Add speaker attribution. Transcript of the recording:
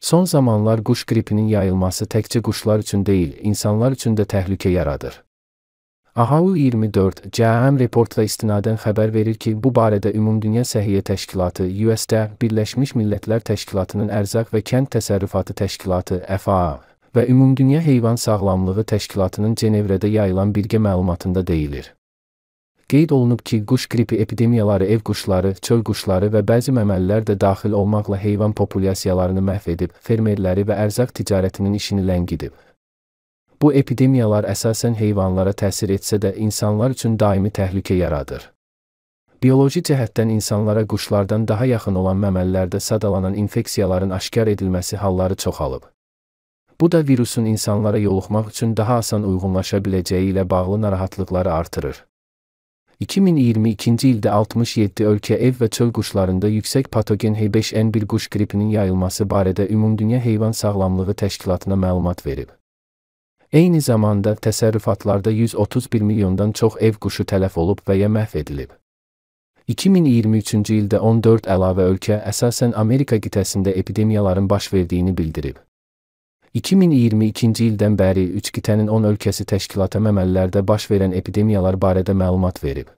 Speaker 1: Son zamanlar quş qripinin yayılması təkcə quşlar üçün deyil, insanlar üçün də təhlükə yaradır. AHAU
Speaker 2: 24 CM reportla istinadən xəbər verir ki, bu barədə Ümumdünya Səhiyyə Təşkilatı USD, Birləşmiş Millətlər Təşkilatının Ərzaq və Kənd Təsərrüfatı Təşkilatı FAA və Ümumdünya Heyvan Sağlamlığı Təşkilatının Cenevrədə yayılan birgə məlumatında deyilir. Qeyd olunub ki, quş qripi epidemiyaları ev quşları, çöl quşları və bəzi məməlilər də daxil olmaqla heyvan populyasiyalarını məhv edib, fermerləri və ərzaq ticarətinin işini ləngidib. Bu epidemiyalar əsasən heyvanlara təsir etsə də insanlar üçün daimi təhlükə yaradır. Bioloji cəhətdən insanlara quşlardan daha yaxın olan məməllərdə sadalanan infeksiyaların aşkar edilməsi halları çoxalıb. Bu da virusun insanlara yoluxmaq üçün daha asan uyğunlaşa biləcəyi ilə bağlı narahatlıqları artırır. 2022-ci ildə 67 ölkə ev və çöl quşlarında yüksək patogen H5N1 quş qripinin yayılması barədə Ümumdünya Heyvan Sağlamlığı Təşkilatına məlumat verib. Eyni zamanda təsərrüfatlarda 131 milyondan çox ev quşu tələf olub və ya məhv edilib. 2023-cü ildə 14 əlavə ölkə əsasən Amerika qitəsində epidemiyaların baş verdiyini bildirib.
Speaker 1: 2022-ci ildən bəri Üç qitənin 10 ölkəsi təşkilata əməllərdə baş verən epidemiyalar barədə məlumat verib.